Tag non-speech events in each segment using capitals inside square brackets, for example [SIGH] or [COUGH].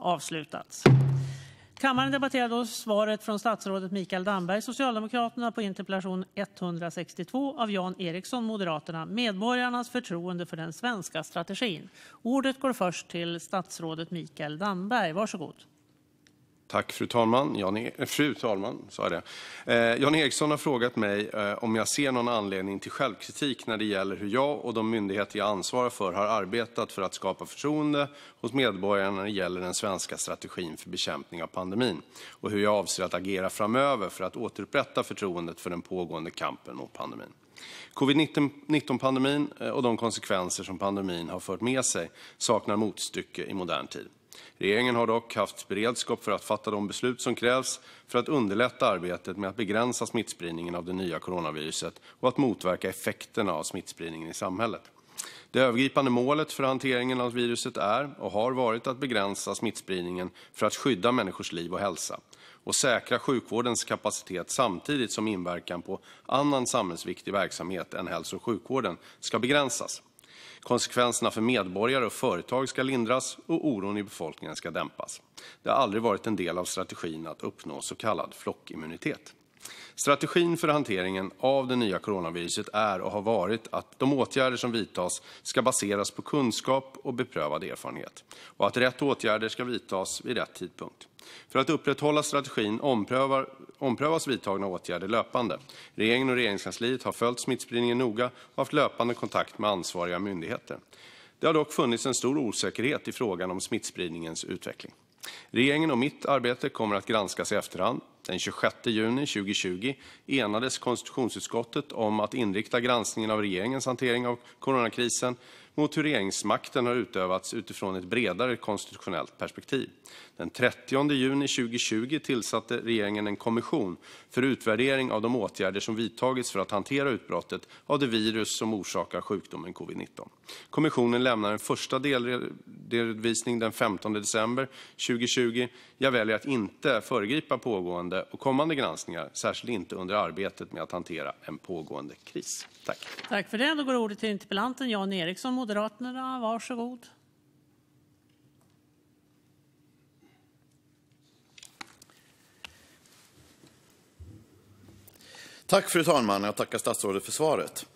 avslutats. Kammaren debatterar då svaret från statsrådet Mikael Damberg, Socialdemokraterna, på interpellation 162 av Jan Eriksson, Moderaterna, medborgarnas förtroende för den svenska strategin. Ordet går först till statsrådet Mikael Damberg. Varsågod. Fru talman! Jan e- eh, eh, Ericson har frågat mig eh, om jag ser någon anledning till självkritik när det gäller hur jag och de myndigheter jag ansvarar för har arbetat för att skapa förtroende hos medborgarna när det gäller den svenska strategin för bekämpning av pandemin och hur jag avser att agera framöver för att återupprätta förtroendet för den pågående kampen mot pandemin. Covid-19-pandemin och de konsekvenser som pandemin har fört med sig saknar motstycke i modern tid. Regeringen har dock haft beredskap för att fatta de beslut som krävs för att underlätta arbetet med att begränsa smittspridningen av det nya coronaviruset och att motverka effekterna av smittspridningen i samhället. Det övergripande målet för hanteringen av viruset är och har varit att begränsa smittspridningen för att skydda människors liv och hälsa och säkra sjukvårdens kapacitet samtidigt som inverkan på annan samhällsviktig verksamhet än hälso och sjukvården ska begränsas. Konsekvenserna för medborgare och företag ska lindras och oron i befolkningen ska dämpas. Det har aldrig varit en del av strategin att uppnå så kallad flockimmunitet. Strategin för hanteringen av det nya coronaviruset är och har varit att de åtgärder som vidtas ska baseras på kunskap och beprövad erfarenhet och att rätt åtgärder ska vidtas vid rätt tidpunkt. För att upprätthålla strategin omprövas vidtagna åtgärder löpande. Regeringen och Regeringskansliet har följt smittspridningen noga och haft löpande kontakt med ansvariga myndigheter. Det har dock funnits en stor osäkerhet i frågan om smittspridningens utveckling. Regeringen och mitt arbete kommer att granskas i efterhand. Den 26 juni 2020 enades konstitutionsutskottet om att inrikta granskningen av regeringens hantering av coronakrisen mot hur regeringsmakten har utövats utifrån ett bredare konstitutionellt perspektiv. Den 30 juni 2020 tillsatte regeringen en kommission för utvärdering av de åtgärder som vidtagits för att hantera utbrottet av det virus som orsakar sjukdomen covid-19. Kommissionen lämnade en första delredovisning den 15 december 2020. Jag väljer att inte föregripa pågående och kommande granskningar, särskilt inte under arbetet med att hantera en pågående kris. Moderaterna, varsågod. Tack, fru talman. Jag tackar statsrådet för svaret.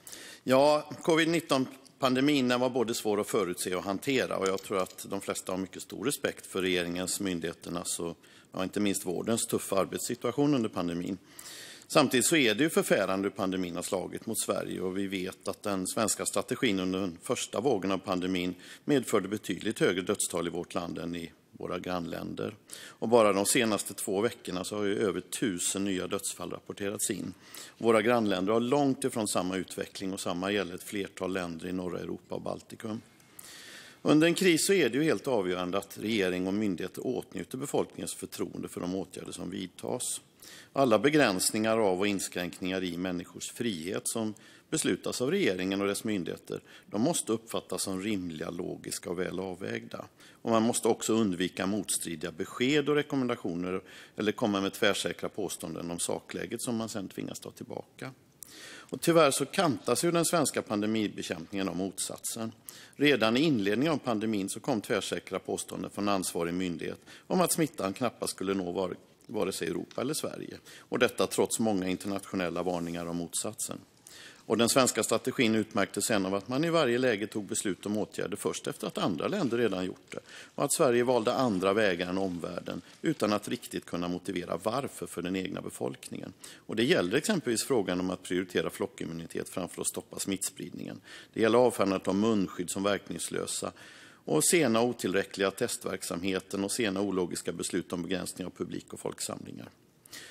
Ja, covid-19-pandemin var både svår att förutse och hantera och jag tror att de flesta har mycket stor respekt för regeringens, myndigheternas och ja, inte minst vårdens tuffa arbetssituation under pandemin. Samtidigt är det ju förfärande hur pandemin har slagit mot Sverige och vi vet att den svenska strategin under den första vågen av pandemin medförde betydligt högre dödstal i vårt land än i våra grannländer. Och bara de senaste två veckorna så har ju över tusen nya dödsfall rapporterats in. Våra grannländer har långt ifrån samma utveckling och samma gäller ett flertal länder i norra Europa och Baltikum. Under en kris så är det ju helt avgörande att regering och myndigheter åtnjuter befolkningens förtroende för de åtgärder som vidtas. Alla begränsningar av och inskränkningar i människors frihet som beslutas av regeringen och dess myndigheter de måste uppfattas som rimliga, logiska och väl avvägda. Och man måste också undvika motstridiga besked och rekommendationer eller komma med tvärsäkra påståenden om sakläget som man sedan tvingas ta tillbaka. Och tyvärr så kantas ju den svenska pandemibekämpningen av motsatsen. Redan i inledningen av pandemin så kom tvärsäkra påståenden från ansvarig myndighet om att smittan knappast skulle nå vare sig Europa eller Sverige. Och detta trots många internationella varningar om motsatsen. Och den svenska strategin utmärktes sen av att man i varje läge tog beslut om åtgärder först efter att andra länder redan gjort det och att Sverige valde andra vägar än omvärlden utan att riktigt kunna motivera varför för den egna befolkningen. Och det gäller exempelvis frågan om att prioritera flockimmunitet framför att stoppa smittspridningen. Det gäller avfärdandet av munskydd som verkningslösa och sena och otillräckliga testverksamheten och sena ologiska beslut om begränsning av publik och folksamlingar.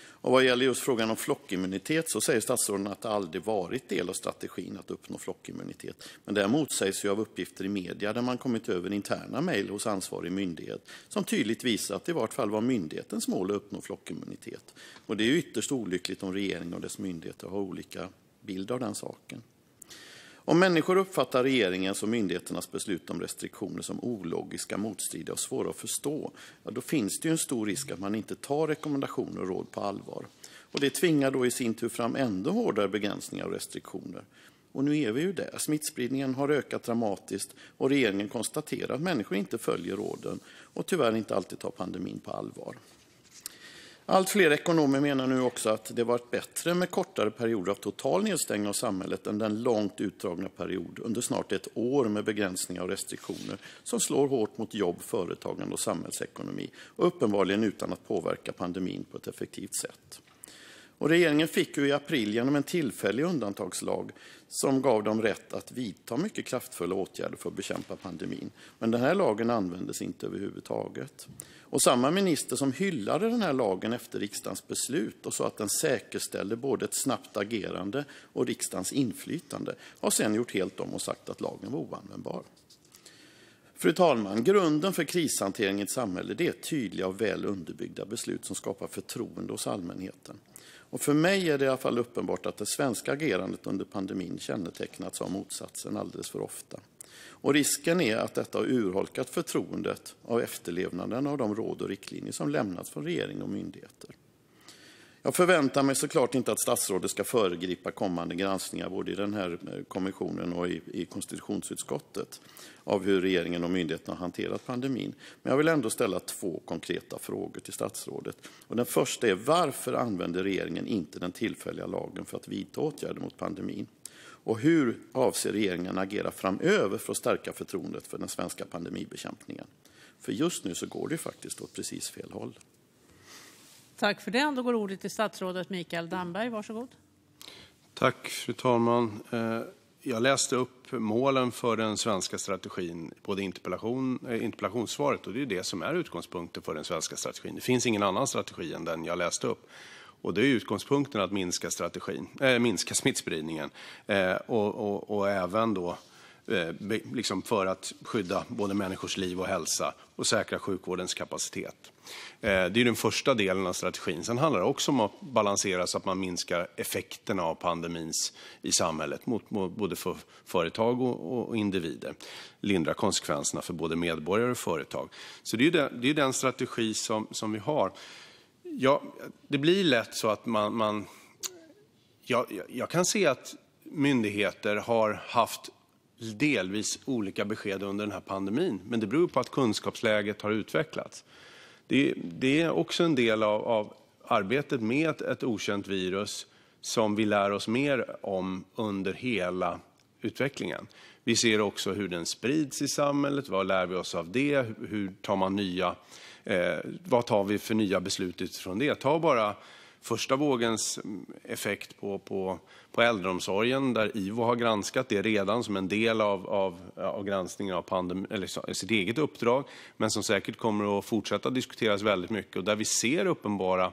Och vad gäller just frågan om flockimmunitet så säger statsråden att det aldrig varit del av strategin att uppnå flockimmunitet. Men det motsägs ju av uppgifter i media där man kommit över interna mejl hos ansvarig myndighet som tydligt visar att det i vart fall var myndighetens mål att uppnå flockimmunitet. Och det är ytterst olyckligt om regeringen och dess myndigheter har olika bild av den saken. Om människor uppfattar regeringens och myndigheternas beslut om restriktioner som ologiska, motstridiga och svåra att förstå, ja, då finns det en stor risk att man inte tar rekommendationer och råd på allvar. Och det tvingar då i sin tur fram ännu hårdare begränsningar och restriktioner. Och nu är vi ju där. Smittspridningen har ökat dramatiskt och regeringen konstaterar att människor inte följer råden och tyvärr inte alltid tar pandemin på allvar. Allt fler ekonomer menar nu också att det varit bättre med kortare perioder av total nedstängning av samhället än den långt utdragna period under snart ett år med begränsningar och restriktioner som slår hårt mot jobb, företagande och samhällsekonomi och uppenbarligen utan att påverka pandemin på ett effektivt sätt. Regeringen fick i april igenom en tillfällig undantagslag som gav dem rätt att vidta mycket kraftfulla åtgärder för att bekämpa pandemin. Men den här lagen användes inte överhuvudtaget. Och samma minister som hyllade den här lagen efter riksdagens beslut och sa att den säkerställde både ett snabbt agerande och riksdagens inflytande har sen gjort helt om och sagt att lagen var oanvändbar. Fru talman! Grunden för krishantering i ett samhälle är tydliga och väl underbyggda beslut som skapar förtroende hos allmänheten. För mig är det i alla fall uppenbart att det svenska agerandet under pandemin kännetecknats av motsatsen alldeles för ofta. Och risken är att detta har urholkat förtroendet av efterlevnaden av de råd och riktlinjer som lämnats från regering och myndigheter. Jag förväntar mig såklart inte att statsrådet ska föregripa kommande granskningar både i den här eh, kommissionen och i, i konstitutionsutskottet av hur regeringen och myndigheterna har hanterat pandemin. Men jag vill ändå ställa två konkreta frågor till statsrådet. Och den första är varför använder regeringen inte den tillfälliga lagen för att vidta åtgärder mot pandemin? Och hur avser regeringen agera framöver för att stärka förtroendet för den svenska pandemibekämpningen? För just nu så går det ju faktiskt åt precis fel håll. Tack för det. Då går ordet till statsrådet Mikael Damberg. Varsågod. Tack, fru talman. Eh, jag läste upp målen för den svenska strategin både i interpellation, eh, interpellationssvaret och det är det som är utgångspunkten för den svenska strategin. Det finns ingen annan strategi än den jag läste upp. Och det är utgångspunkten att minska, strategin, äh, minska smittspridningen eh, och, och, och även då Eh, liksom för att skydda både människors liv och hälsa och säkra sjukvårdens kapacitet. Eh, det är den första delen av strategin. Sen handlar det också om att balansera så att man minskar effekterna av pandemin i samhället, mot både för företag och individer. Lindra konsekvenserna för både medborgare och företag. Så det är den strategi som vi har. Ja, det blir lätt så att man... Jag kan se att myndigheter har haft delvis olika besked under den här pandemin. Men det beror på att kunskapsläget har utvecklats. Det, det är också en del av, av arbetet med ett, ett okänt virus som vi lär oss mer om under hela utvecklingen. Vi ser också hur den sprids i samhället. Vad lär vi oss av det? Hur tar man nya, eh, vad tar vi för nya beslut utifrån det? Ta bara första vågens mm, effekt på äldreomsorgen. IVO har granskat det redan som en del av granskningen av sitt eget uppdrag, men det kommer säkert att fortsätta diskuteras väldigt mycket. Där ser uppenbara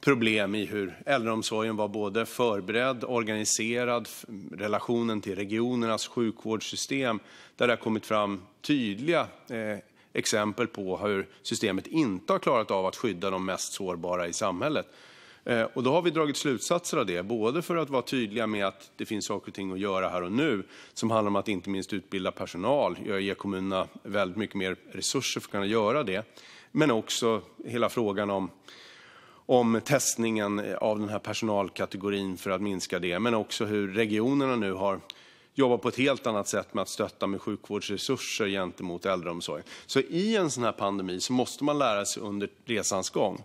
problem i hur äldreomsorgen var både förberedd och organiserad och i relationen till regionernas sjukvårdssystem. Där det har kommit fram tydliga problem. Eh, exempel på hur systemet inte har klarat av att skydda de mest sårbara i samhället. Eh, och då har vi dragit slutsatser av det, både för att vara tydliga med att det finns saker och ting att göra här och nu, som handlar om att inte minst utbilda personal, eh, ge kommunerna väldigt mycket mer resurser för att kunna göra det, men också hela frågan om om testningen av den här personalkategorin för att minska det, men också hur regionerna nu har jobbar på ett helt annat sätt med att stötta med sjukvårdsresurser gentemot äldreomsorgen. Så i en sådan här pandemi så måste man lära sig under resans gång.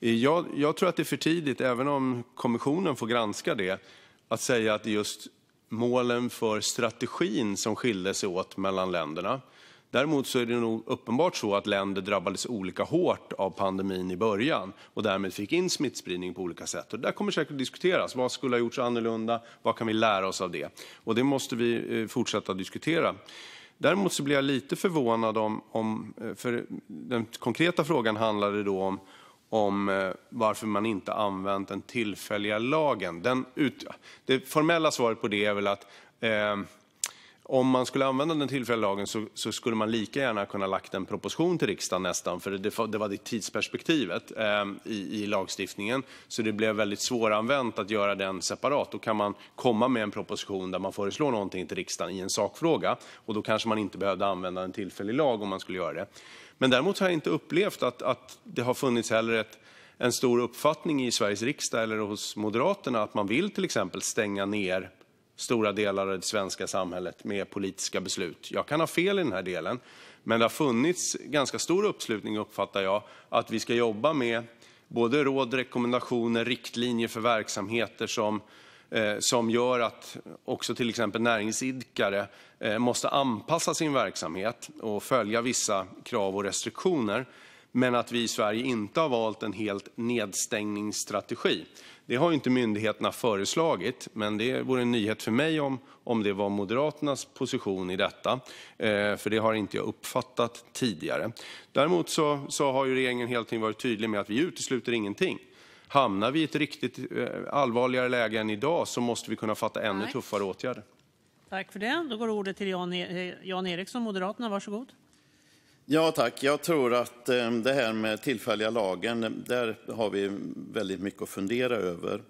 Eh, jag, jag tror att det är för tidigt, även om kommissionen får granska det, att säga att det är just målen för strategin som skiljer sig åt mellan länderna. Däremot är det nog uppenbart så att länder drabbades olika hårt av pandemin i början och därmed fick in smittspridning på olika sätt. det kommer säkert att diskuteras. Vad skulle ha gjorts annorlunda? Vad kan vi lära oss av det? Och det måste vi eh, fortsätta diskutera. Däremot så blir jag lite förvånad om, om eh, för den konkreta frågan handlade då om om eh, varför man inte använt den tillfälliga lagen. Den ut, det formella svaret på det är väl att eh, om man skulle använda den tillfälliga lagen så, så skulle man lika gärna kunna lagt en proposition till riksdagen nästan, för det, det var det tidsperspektivet eh, i, i, lagstiftningen. Så det blev väldigt svåranvänt att göra den separat. Då kan man komma med en proposition där man föreslår någonting till riksdagen i en sakfråga och då kanske man inte behövde använda en tillfällig lag om man skulle göra det. Men däremot har jag inte upplevt att, att det har funnits heller ett en stor uppfattning i Sveriges riksdag eller hos Moderaterna att man vill till exempel stänga ner stora delar av det svenska samhället med politiska beslut. Jag kan ha fel i den här delen, men det har funnits ganska stor uppslutning, uppfattar jag, att vi ska jobba med både råd, rekommendationer, och riktlinjer för verksamheter som, eh, som gör att också till exempel näringsidkare eh, måste anpassa sin verksamhet och följa vissa krav och restriktioner men att vi i Sverige inte har valt en helt nedstängningsstrategi. Det har inte myndigheterna föreslagit, men det vore en nyhet för mig om det var Moderaternas position i detta, eh, för det har jag inte uppfattat tidigare. Däremot har regeringen helt enkelt varit tydlig med att vi utesluter ingenting. Hamnar vi i ett riktigt eh, allvarligare läge än i dag måste vi kunna fatta ännu tuffare åtgärder. Ja tack, jag tror att eh, det här med tillfälliga lagen, där har vi väldigt mycket att fundera över.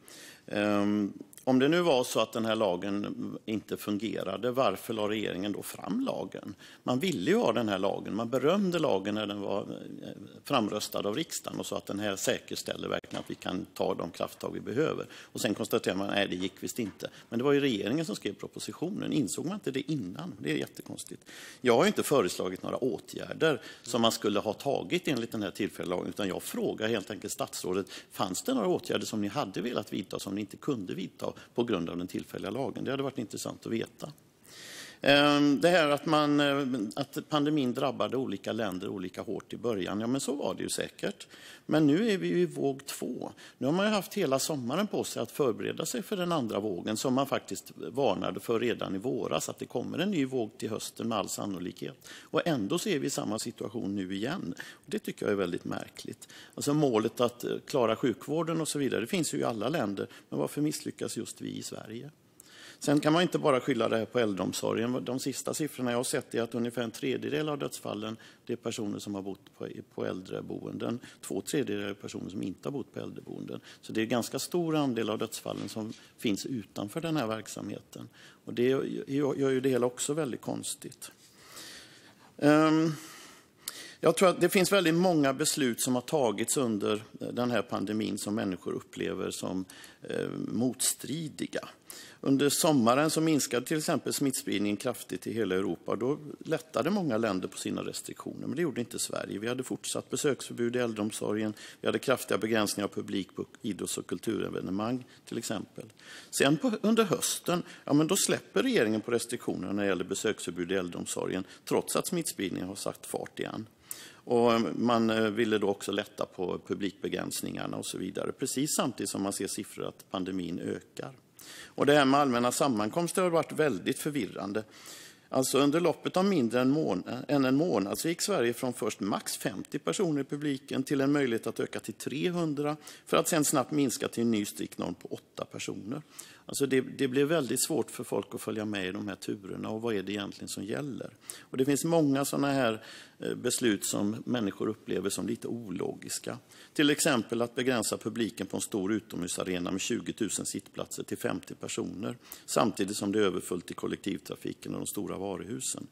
Ehm, om det nu var så att den här lagen inte fungerade, varför la regeringen då fram lagen? Man ville ju ha den här lagen. Man berömde lagen när den var eh, framröstad av riksdagen och sa att den här säkerställer verkligen att vi kan ta de krafttag vi behöver. Och sen konstaterar man att det gick visst inte. Men det var ju regeringen som skrev propositionen. Insåg man inte det innan? Det är jättekonstigt. Jag har inte föreslagit några åtgärder som man skulle ha tagit enligt den här tillfälliga lagen, utan jag frågar helt enkelt statsrådet, fanns det några åtgärder som ni hade velat vidta som ni inte kunde vidta? på grund av den tillfälliga lagen? Det hade varit intressant att veta. Ehm, det här att, man, eh, att pandemin drabbade olika länder olika hårt i början, ja men så var det ju säkert. Men nu är vi ju i våg två. Nu har man ju haft hela sommaren på sig att förbereda sig för den andra vågen som man faktiskt varnade för redan i våras, att det kommer en ny våg till hösten med all sannolikhet. Och ändå så är vi i samma situation nu igen. Det tycker jag är väldigt märkligt. Alltså målet att eh, klara sjukvården och så vidare, det finns ju i alla länder, men varför misslyckas just vi i Sverige? Sen kan man inte bara skylla det här på äldreomsorgen. De sista siffrorna jag har sett är att ungefär en tredjedel av dödsfallen det är personer som har bott på, på äldreboenden. Två tredjedelar är personer som inte har bott på äldreboenden. Så det är en ganska stor andel av dödsfallen som finns utanför den här verksamheten. Och det gör ju det hela också väldigt konstigt. Um, jag tror att det finns väldigt många beslut som har tagits under den här pandemin som människor upplever som eh, motstridiga. Under sommaren så minskade till exempel smittspridningen kraftigt i hela Europa. Då lättade många länder på sina restriktioner, men det gjorde inte Sverige. Vi hade fortsatt besöksförbud i äldreomsorgen. Vi hade kraftiga begränsningar av publik på idrotts och kulturevenemang, till exempel. Sen på, under hösten, ja, men då släpper regeringen på restriktionerna när det gäller besöksförbud i äldreomsorgen, trots att smittspridningen har satt fart igen. Och eh, man eh, ville då också lätta på publikbegränsningarna och så vidare, precis samtidigt som man ser siffror att pandemin ökar. Och det här med allmänna sammankomster har varit väldigt förvirrande. Alltså under loppet av mindre än, månad, än en månad så gick Sverige från först max 50 personer i publiken till en möjlighet att öka till 300 för att sen snabbt minska till en ny strikt norm på 8 personer. Alltså det, det blev väldigt svårt för folk att följa med i de här turerna och vad är det egentligen som gäller? Och det finns många sådana här eh, beslut som människor upplever som lite ologiska. Till exempel att begränsa publiken på en stor utomhusarena med 20 000 sittplatser till 50 personer samtidigt som det är överfullt i kollektivtrafiken och de stora varuhusen.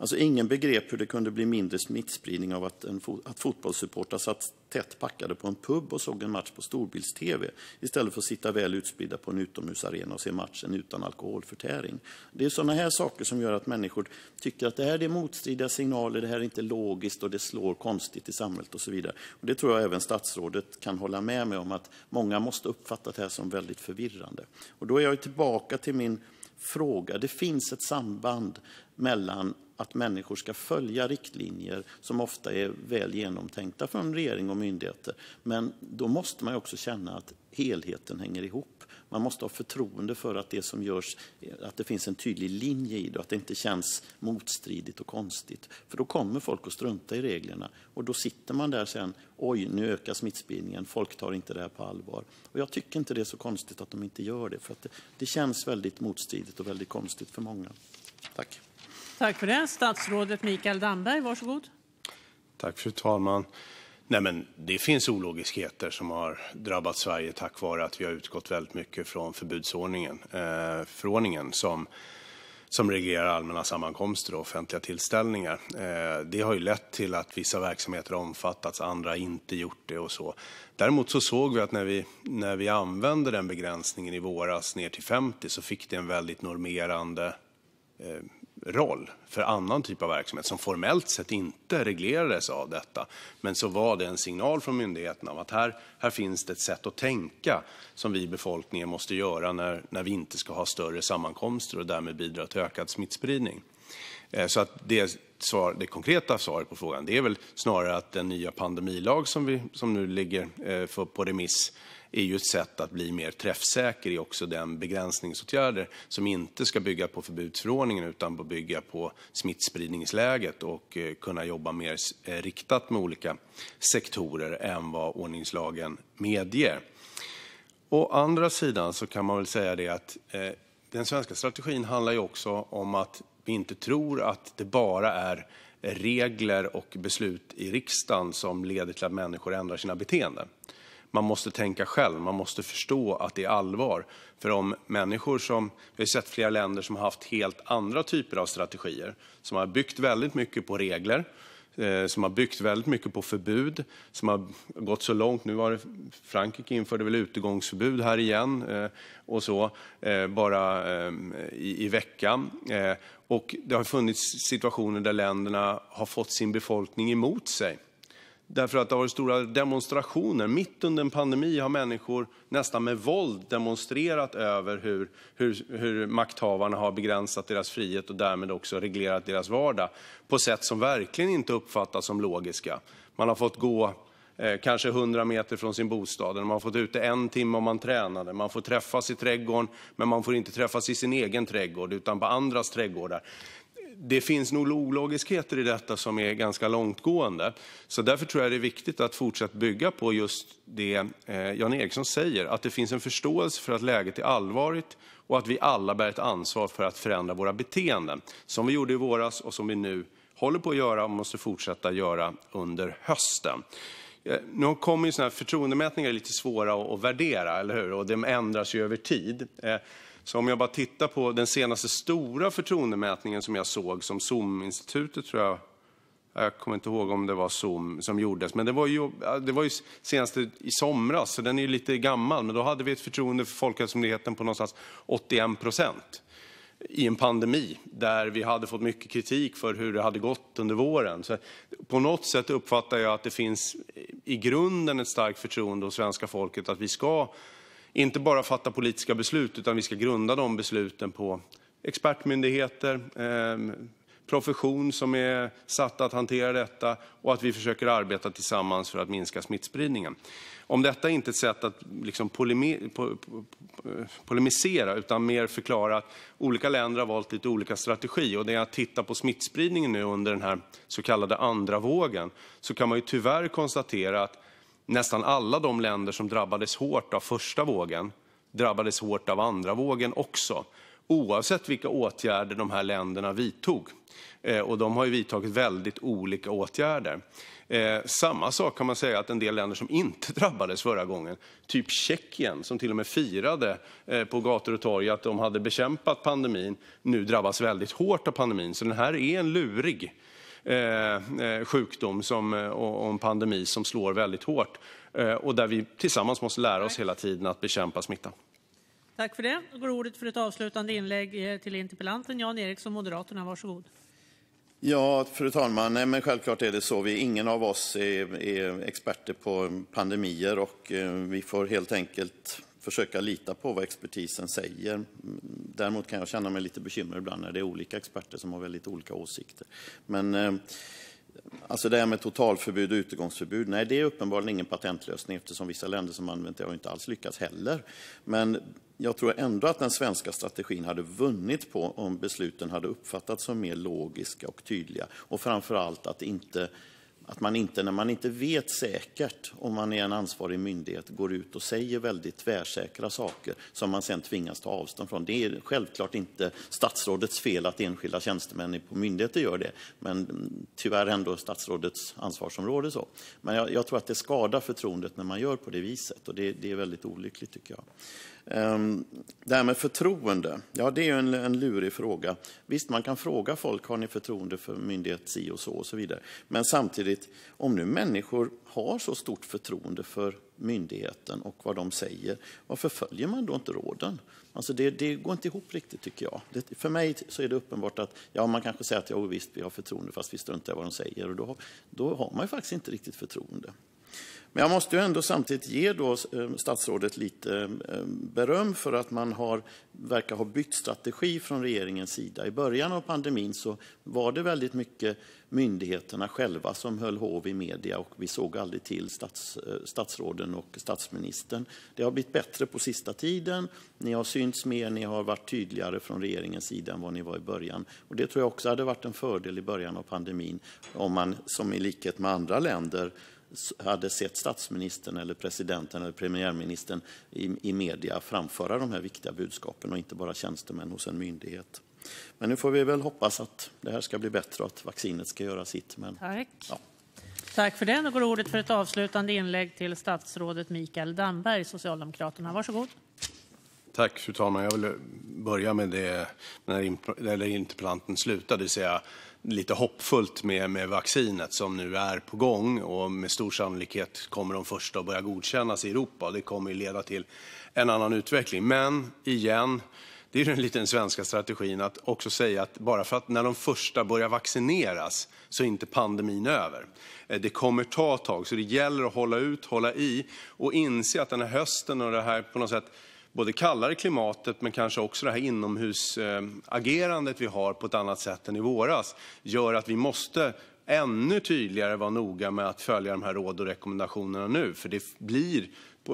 Alltså ingen begrep hur det kunde bli mindre smittspridning av att, en fo att fotbollssupportrar satt tätt packade på en pub och såg en match på storbilds-tv istället för att sitta väl utspridda på en utomhusarena och se matchen utan alkoholförtäring. Det är sådana här saker som gör att människor tycker att det här är motstridiga signaler, det här är inte logiskt och det slår konstigt i samhället och så vidare. Och det tror jag även statsrådet kan hålla med mig om att många måste uppfatta det här som väldigt förvirrande. Och då är jag tillbaka till min fråga. Det finns ett samband mellan att människor ska följa riktlinjer som ofta är väl genomtänkta från regering och myndigheter. Men då måste man också känna att helheten hänger ihop. Man måste ha förtroende för att det som görs, att det finns en tydlig linje i det och att det inte känns motstridigt och konstigt. För då kommer folk att strunta i reglerna och då sitter man där sen, oj, nu ökar smittspridningen, folk tar inte det här på allvar. Och jag tycker inte det är så konstigt att de inte gör det, för att det, det känns väldigt motstridigt och väldigt konstigt för många. Tack. Tack för det. Statsrådet Mikael Damberg, varsågod. Tack, fru talman. Nej, men det finns ologiskheter som har drabbat Sverige tack vare att vi har utgått väldigt mycket från förbudsordningen, eh, förordningen som, som reglerar allmänna sammankomster och offentliga tillställningar. Eh, det har ju lett till att vissa verksamheter har omfattats, andra inte gjort det och så. Däremot så såg vi att när vi, när vi använde den begränsningen i våras ner till 50 så fick det en väldigt normerande eh, roll för annan typ av verksamhet som formellt sett inte reglerades av detta. Men så var det en signal från myndigheterna om att här, här finns det ett sätt att tänka som vi i befolkningen måste göra när, när vi inte ska ha större sammankomster och därmed bidra till ökad smittspridning. Eh, så att det, svar, det konkreta svaret på frågan det är väl snarare att den nya pandemilag som, vi, som nu ligger eh, på remiss är ju ett sätt att bli mer träffsäker i också den begränsningsåtgärder som inte ska bygga på förbudsförordningen utan bygga på smittspridningsläget och eh, kunna jobba mer eh, riktat med olika sektorer än vad ordningslagen medger. Å andra sidan kan man väl säga att eh, den svenska strategin handlar också om att vi inte tror att det bara är regler och beslut i riksdagen som leder till att människor ändrar sina beteenden. Man måste tänka själv. Man måste förstå att det är allvar. Vi har sett flera länder som har haft helt andra typer av strategier. som har byggt väldigt mycket på regler eh, som har byggt väldigt mycket på förbud. som har gått så långt att Frankrike införde väl utegångsförbud här igen eh, eh, bara i veckan. Det har funnits situationer där länderna har fått sin befolkning emot sig därför att det har varit stora demonstrationer. Mitt under en pandemi har människor nästan med våld demonstrerat över hur, hur, hur makthavarna har begränsat deras frihet och därmed också reglerat deras vardag på sätt som verkligen inte uppfattas som logiska. Man har fått gå eh, kanske 100 meter från sin bostad, man har fått ute en timme om man tränade, man får träffas i trädgården men man får inte träffas i sin egen trädgård utan på andras trädgårdar det finns nog ologiskheter i detta som är ganska långtgående. Så därför tror jag det är viktigt att fortsatt bygga på just det eh, Jan Ericson säger, att det finns en förståelse för att läget är allvarligt och att vi alla bär ett ansvar för att förändra våra beteenden, som vi gjorde i våras och som vi nu håller på att göra och måste fortsätta göra under hösten. Eh, nu kommer ju sådana här förtroendemätningar lite svåra att värdera, eller hur? Och de ändras ju över tid. Eh, om jag bara tittar på den senaste stora förtroendemätningen som jag såg, som SOM-institutet tror jag jag kommer inte ihåg om det var Zoom som gjordes, men det var ju, det var ju senast i somras, så den är ju lite gammal. Men då hade vi ett förtroende för Folkhälsomyndigheten på någonstans 81 procent i en pandemi där vi hade fått mycket kritik för hur det hade gått under våren. Så på något sätt uppfattar jag att det finns i grunden ett starkt förtroende hos svenska folket att vi ska inte bara fatta politiska beslut, utan vi ska grunda de besluten på expertmyndigheter och ehm, profession som är satt att hantera detta. Vi ska försöka arbeta tillsammans för att minska smittspridningen. Om detta är inte ett sätt att liksom eh, polemisera utan mer förklara att olika länder har valt lite olika strategi och När jag tittar på smittspridningen nu under den så kallade andra vågen kan man tyvärr konstatera att nästan alla de länder som drabbades hårt av första vågen drabbades hårt av andra vågen också, oavsett vilka åtgärder de här länderna vidtog. Eh, och de har ju vidtagit väldigt olika åtgärder. Eh, samma sak kan man säga att en del länder som inte [LAUGHS] drabbades förra gången, typ Tjeckien som till och med firade eh, på gator och torg att de hade bekämpat pandemin, nu drabbas väldigt hårt av pandemin. Så den här är en lurig Eh, eh, sjukdom eh, och en pandemi som slår väldigt hårt och där vi tillsammans måste lära oss hela tiden att bekämpa smittan. Tack för det. Då går ordet för ett avslutande inlägg till interpellanten Jan Eriksson, Moderaterna. Varsågod. Ja, fru talman, Nej, men självklart är det så. Vi, ingen av oss är, är experter på pandemier och vi får helt enkelt försöka lita på vad expertisen säger. Mm, däremot kan jag känna mig lite bekymrad ibland när det är olika experter som har väldigt olika åsikter. Men eh, Alltså det här med totalförbud och utegångsförbud, nej det är uppenbarligen ingen patentlösning eftersom vissa länder som använt det har inte alls lyckats heller. Men jag tror ändå att den svenska strategin hade vunnit på om besluten hade uppfattats som mer logiska och tydliga. Och framför att inte att man inte, när man inte vet säkert om man är en ansvarig myndighet, går ut och säger väldigt tvärsäkra saker som man sen tvingas ta avstånd från. Det är självklart inte statsrådets fel att enskilda tjänstemän på myndigheter gör det, men tyvärr ändå statsrådets ansvarsområde. så. Men jag, jag tror att det skadar förtroendet när man gör på det viset och det, det är väldigt olyckligt tycker jag. Ehm, det här med förtroende, ja det är en, en lurig fråga. Visst, man kan fråga folk, har ni förtroende för myndighet si och så och så vidare. Men samtidigt, om nu människor har så stort förtroende för myndigheten och vad de säger, varför följer man då inte råden? Alltså det, det går inte ihop riktigt tycker jag. Det, för mig så är det uppenbart att ja, man kanske säger att ja, visst, vi har förtroende fast vi struntar i vad de säger. Och då, då har man ju faktiskt inte riktigt förtroende. Men jag måste ju ändå samtidigt ge då eh, statsrådet lite eh, beröm för att man har, verkar ha bytt strategi från regeringens sida. I början av pandemin så var det väldigt mycket myndigheterna själva som höll hov i media och vi såg aldrig till stats, eh, statsråden och statsministern. Det har blivit bättre på sista tiden. Ni har synts mer, ni har varit tydligare från regeringens sida än vad ni var i början. Och det tror jag också hade varit en fördel i början av pandemin om man, som i likhet med andra länder, hade sett statsministern, eller presidenten eller premiärministern i, i media framföra de här viktiga budskapen och inte bara tjänstemän hos en myndighet. Men nu får vi väl hoppas att det här ska bli bättre och att vaccinet ska göra sitt. Men, Tack. Ja. Tack för det. Nu går ordet för ett avslutande inlägg till statsrådet Mikael Damberg, Socialdemokraterna. Varsågod. Fru talman! Jag vill börja med där interpellanten slutade, det vill säga lite hoppfullt med vaccinet som nu är på gång. Med stor sannolikhet kommer de första att börja godkännas i Europa. Det kommer att leda till en annan utveckling. Men igen: Det är lite den svenska strategin att också säga att bara för att när de första börjar vaccineras är inte pandemin över. Eh, det kommer att ta ett tag, så det gäller att hålla ut och hålla i och inse att den här hösten och det här på något sätt både kallare klimatet men kanske också det här inomhusagerandet vi har på ett annat sätt än i våras gör att vi måste ännu tydligare vara noga med att följa de här råden och rekommendationerna nu.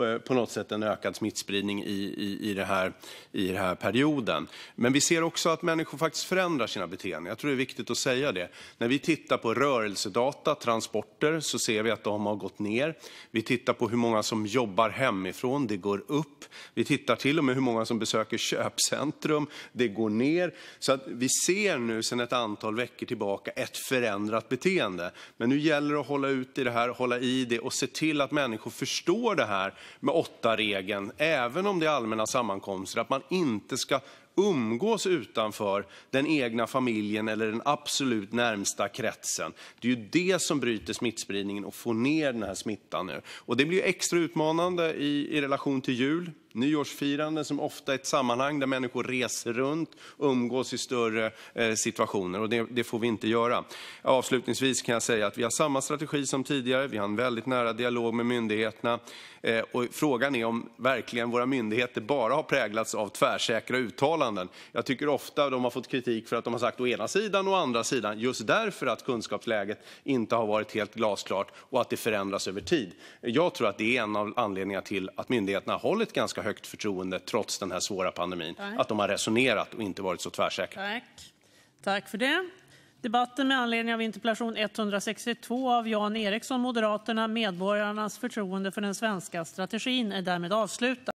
Eh, på, något sätt en ökad smittspridning i, i, i, det här, i den här perioden. Men vi ser också att människor faktiskt förändrar sina beteenden. Jag tror det är viktigt att säga det. När vi tittar på rörelsedata, transporter, så ser vi att de har gått ner. Vi tittar på hur många som jobbar hemifrån, det går upp. Vi tittar till och med hur många som besöker köpcentrum, det går ner. Så att vi ser nu sedan ett antal veckor tillbaka ett förändrat beteende. Men nu gäller det att hålla ut i det här, hålla i det och se till att människor förstår det här med åttaregeln, även om det är allmänna sammankomster, att man inte ska umgås utanför den egna familjen eller den absolut närmsta kretsen. Det är ju det som bryter smittspridningen och får ned smittan nu. Det blir extra utmanande i relation till jul. Nyårsfiranden som ofta är ett sammanhang där människor reser runt och umgås i större eh, situationer. Och det, det, får vi inte göra. Avslutningsvis kan jag säga att vi har samma strategi som tidigare. Vi har en väldigt nära dialog med myndigheterna. Eh, och frågan är om verkligen våra myndigheter bara har präglats av tvärsäkra uttalanden. Jag tycker ofta de har fått kritik för att de har sagt å ena sidan och å andra sidan just därför att kunskapsläget inte har varit helt glasklart och att det förändras över tid. Jag tror att det är en av anledningarna till att myndigheterna har hållit ganska högt förtroende trots den här svåra pandemin. Tack. Att de har resonerat och inte varit så tvärsäkra. Tack, Tack för det. Debatten med anledning av interpellation 162 av Jan Eriksson, Moderaterna, medborgarnas förtroende för den svenska strategin är därmed avslutad.